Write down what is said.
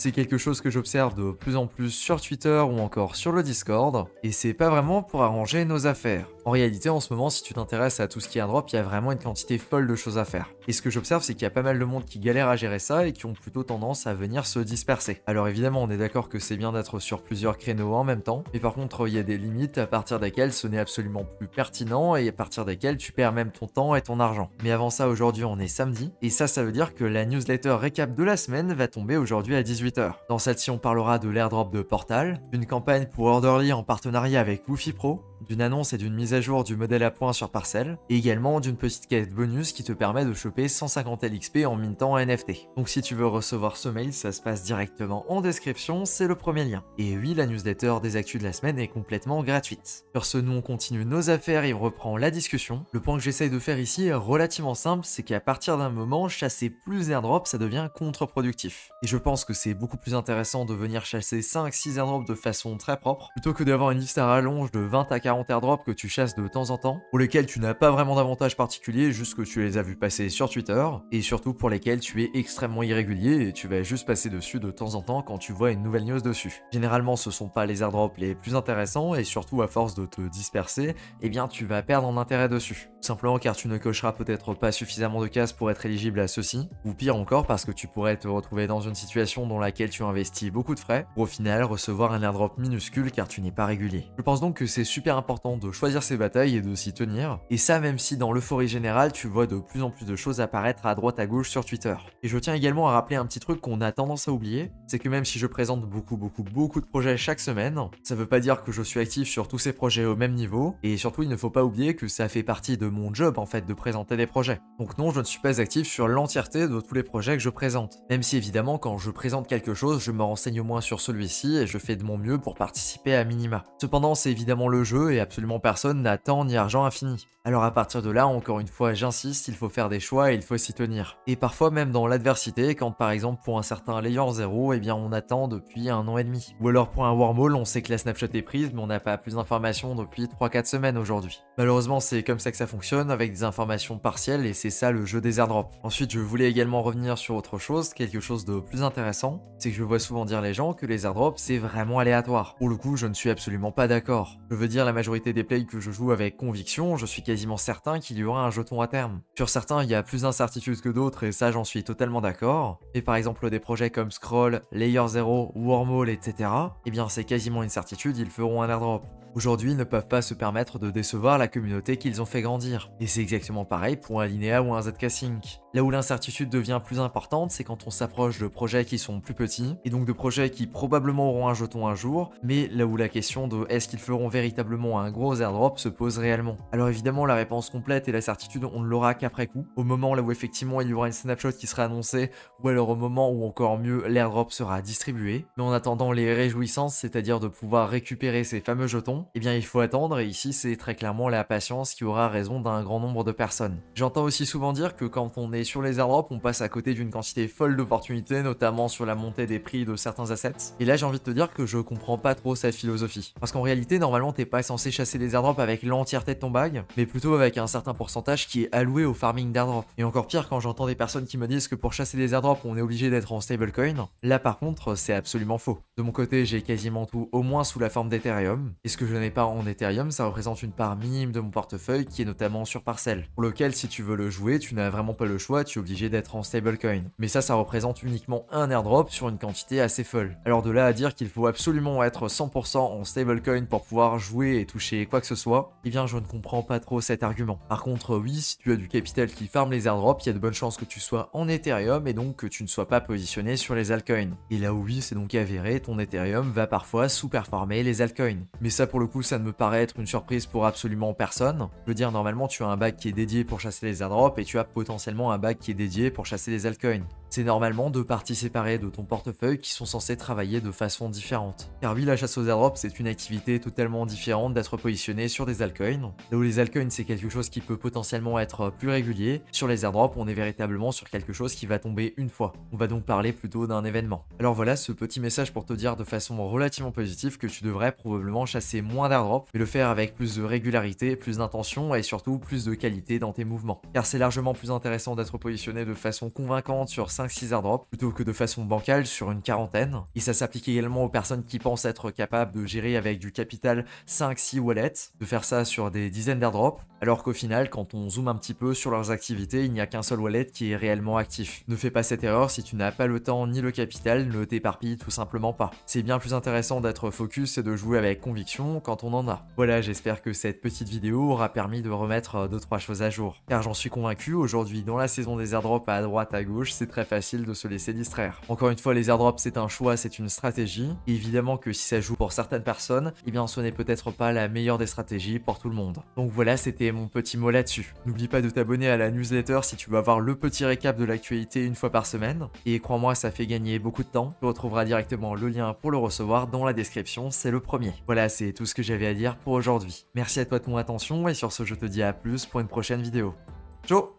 C'est quelque chose que j'observe de plus en plus sur Twitter ou encore sur le Discord, et c'est pas vraiment pour arranger nos affaires. En réalité, en ce moment, si tu t'intéresses à tout ce qui est airdrop, il y a vraiment une quantité folle de choses à faire. Et ce que j'observe, c'est qu'il y a pas mal de monde qui galère à gérer ça et qui ont plutôt tendance à venir se disperser. Alors évidemment, on est d'accord que c'est bien d'être sur plusieurs créneaux en même temps, mais par contre, il y a des limites à partir desquelles ce n'est absolument plus pertinent et à partir desquelles tu perds même ton temps et ton argent. Mais avant ça, aujourd'hui, on est samedi, et ça, ça veut dire que la newsletter récap de la semaine va tomber aujourd'hui à 18h. Dans celle-ci, on parlera de l'airdrop de Portal, d'une campagne pour Orderly en partenariat avec Woofy Pro, d'une annonce et d'une mise à jour du modèle à points sur parcelle, et également d'une petite quête bonus qui te permet de choper 150 LXP en mintant NFT. Donc si tu veux recevoir ce mail, ça se passe directement en description, c'est le premier lien. Et oui, la newsletter des actus de la semaine est complètement gratuite. Sur ce, nous on continue nos affaires et on reprend la discussion. Le point que j'essaye de faire ici est relativement simple, c'est qu'à partir d'un moment, chasser plus airdrops, ça devient contre-productif. Et je pense que c'est beaucoup plus intéressant de venir chasser 5-6 airdrops de façon très propre, plutôt que d'avoir une liste à rallonge de 20 à 40 40 airdrops que tu chasses de temps en temps, pour lesquels tu n'as pas vraiment d'avantage particulier, juste que tu les as vus passer sur Twitter, et surtout pour lesquels tu es extrêmement irrégulier et tu vas juste passer dessus de temps en temps quand tu vois une nouvelle news dessus. Généralement, ce sont pas les airdrops les plus intéressants, et surtout à force de te disperser, eh bien tu vas perdre en intérêt dessus. Simplement car tu ne cocheras peut-être pas suffisamment de cases pour être éligible à ceci, ou pire encore parce que tu pourrais te retrouver dans une situation dans laquelle tu investis beaucoup de frais, pour au final recevoir un airdrop minuscule car tu n'es pas régulier. Je pense donc que c'est super important de choisir ses batailles et de s'y tenir, et ça même si dans l'euphorie générale tu vois de plus en plus de choses apparaître à droite à gauche sur Twitter. Et je tiens également à rappeler un petit truc qu'on a tendance à oublier, c'est que même si je présente beaucoup beaucoup beaucoup de projets chaque semaine, ça veut pas dire que je suis actif sur tous ces projets au même niveau, et surtout il ne faut pas oublier que ça fait partie de mon job en fait de présenter des projets. Donc non, je ne suis pas actif sur l'entièreté de tous les projets que je présente. Même si évidemment quand je présente quelque chose, je me renseigne au moins sur celui-ci et je fais de mon mieux pour participer à minima. Cependant, c'est évidemment le jeu et absolument personne n'a temps ni argent infini. Alors à partir de là, encore une fois, j'insiste, il faut faire des choix et il faut s'y tenir. Et parfois même dans l'adversité, quand par exemple pour un certain layer 0, eh bien on attend depuis un an et demi. Ou alors pour un wormhole, on sait que la snapshot est prise mais on n'a pas plus d'informations depuis 3-4 semaines aujourd'hui. Malheureusement, c'est comme ça que ça fonctionne fonctionne avec des informations partielles et c'est ça le jeu des airdrops. Ensuite, je voulais également revenir sur autre chose, quelque chose de plus intéressant, c'est que je vois souvent dire les gens que les airdrops c'est vraiment aléatoire. Pour le coup, je ne suis absolument pas d'accord. Je veux dire, la majorité des plays que je joue avec conviction, je suis quasiment certain qu'il y aura un jeton à terme. Sur certains, il y a plus d'incertitudes que d'autres et ça j'en suis totalement d'accord. Et par exemple, des projets comme Scroll, Layer Zero, Wormhole, etc., eh bien c'est quasiment une certitude, ils feront un airdrop aujourd'hui ne peuvent pas se permettre de décevoir la communauté qu'ils ont fait grandir. Et c'est exactement pareil pour un Linéa ou un ZK Là où l'incertitude devient plus importante, c'est quand on s'approche de projets qui sont plus petits, et donc de projets qui probablement auront un jeton un jour, mais là où la question de est-ce qu'ils feront véritablement un gros airdrop se pose réellement. Alors évidemment, la réponse complète et la certitude, on ne l'aura qu'après coup, au moment là où effectivement il y aura une snapshot qui sera annoncée, ou alors au moment où encore mieux, l'airdrop sera distribué. Mais en attendant les réjouissances, c'est-à-dire de pouvoir récupérer ces fameux jetons, eh bien il faut attendre, et ici c'est très clairement la patience qui aura raison d'un grand nombre de personnes. J'entends aussi souvent dire que quand on est sur les airdrops, on passe à côté d'une quantité folle d'opportunités, notamment sur la montée des prix de certains assets. Et là, j'ai envie de te dire que je comprends pas trop sa philosophie. Parce qu'en réalité, normalement, t'es pas censé chasser des airdrops avec l'entièreté de ton bag, mais plutôt avec un certain pourcentage qui est alloué au farming d'airdrops. Et encore pire, quand j'entends des personnes qui me disent que pour chasser des airdrops, on est obligé d'être en stablecoin, là par contre, c'est absolument faux. De mon côté, j'ai quasiment tout, au moins sous la forme d'Ethereum. Et ce que je n'ai pas en Ethereum, ça représente une part minime de mon portefeuille qui est notamment sur parcelle, pour lequel, si tu veux le jouer, tu n'as vraiment pas le choix tu es obligé d'être en stablecoin. Mais ça, ça représente uniquement un airdrop sur une quantité assez folle. Alors de là à dire qu'il faut absolument être 100% en stablecoin pour pouvoir jouer et toucher quoi que ce soit, eh bien je ne comprends pas trop cet argument. Par contre, oui, si tu as du capital qui farm les airdrops, il y a de bonnes chances que tu sois en Ethereum et donc que tu ne sois pas positionné sur les altcoins. Et là où oui, c'est donc avéré, ton Ethereum va parfois sous-performer les altcoins. Mais ça pour le coup, ça ne me paraît être une surprise pour absolument personne. Je veux dire, normalement, tu as un bac qui est dédié pour chasser les airdrops et tu as potentiellement un bac qui est dédié pour chasser des altcoins normalement deux parties séparées de ton portefeuille qui sont censées travailler de façon différente. Car oui, la chasse aux airdrops, c'est une activité totalement différente d'être positionné sur des altcoins. Là où les altcoins, c'est quelque chose qui peut potentiellement être plus régulier, sur les airdrops, on est véritablement sur quelque chose qui va tomber une fois. On va donc parler plutôt d'un événement. Alors voilà ce petit message pour te dire de façon relativement positive que tu devrais probablement chasser moins d'airdrops, mais le faire avec plus de régularité, plus d'intention et surtout plus de qualité dans tes mouvements. Car c'est largement plus intéressant d'être positionné de façon convaincante sur 5 6 airdrops plutôt que de façon bancale sur une quarantaine. Et ça s'applique également aux personnes qui pensent être capables de gérer avec du capital 5-6 wallets, de faire ça sur des dizaines d'airdrops, alors qu'au final, quand on zoome un petit peu sur leurs activités, il n'y a qu'un seul wallet qui est réellement actif. Ne fais pas cette erreur si tu n'as pas le temps ni le capital, ne t'éparpille tout simplement pas. C'est bien plus intéressant d'être focus et de jouer avec conviction quand on en a. Voilà, j'espère que cette petite vidéo aura permis de remettre 2-3 euh, choses à jour. Car j'en suis convaincu, aujourd'hui, dans la saison des airdrops à droite à gauche, c'est très facile de se laisser distraire. Encore une fois, les airdrops, c'est un choix, c'est une stratégie. évidemment que si ça joue pour certaines personnes, eh bien ce n'est peut-être pas la meilleure des stratégies pour tout le monde. Donc voilà, c'était mon petit mot là-dessus. N'oublie pas de t'abonner à la newsletter si tu veux avoir le petit récap de l'actualité une fois par semaine. Et crois-moi, ça fait gagner beaucoup de temps. Tu retrouveras directement le lien pour le recevoir dans la description, c'est le premier. Voilà, c'est tout ce que j'avais à dire pour aujourd'hui. Merci à toi de mon attention et sur ce, je te dis à plus pour une prochaine vidéo. Ciao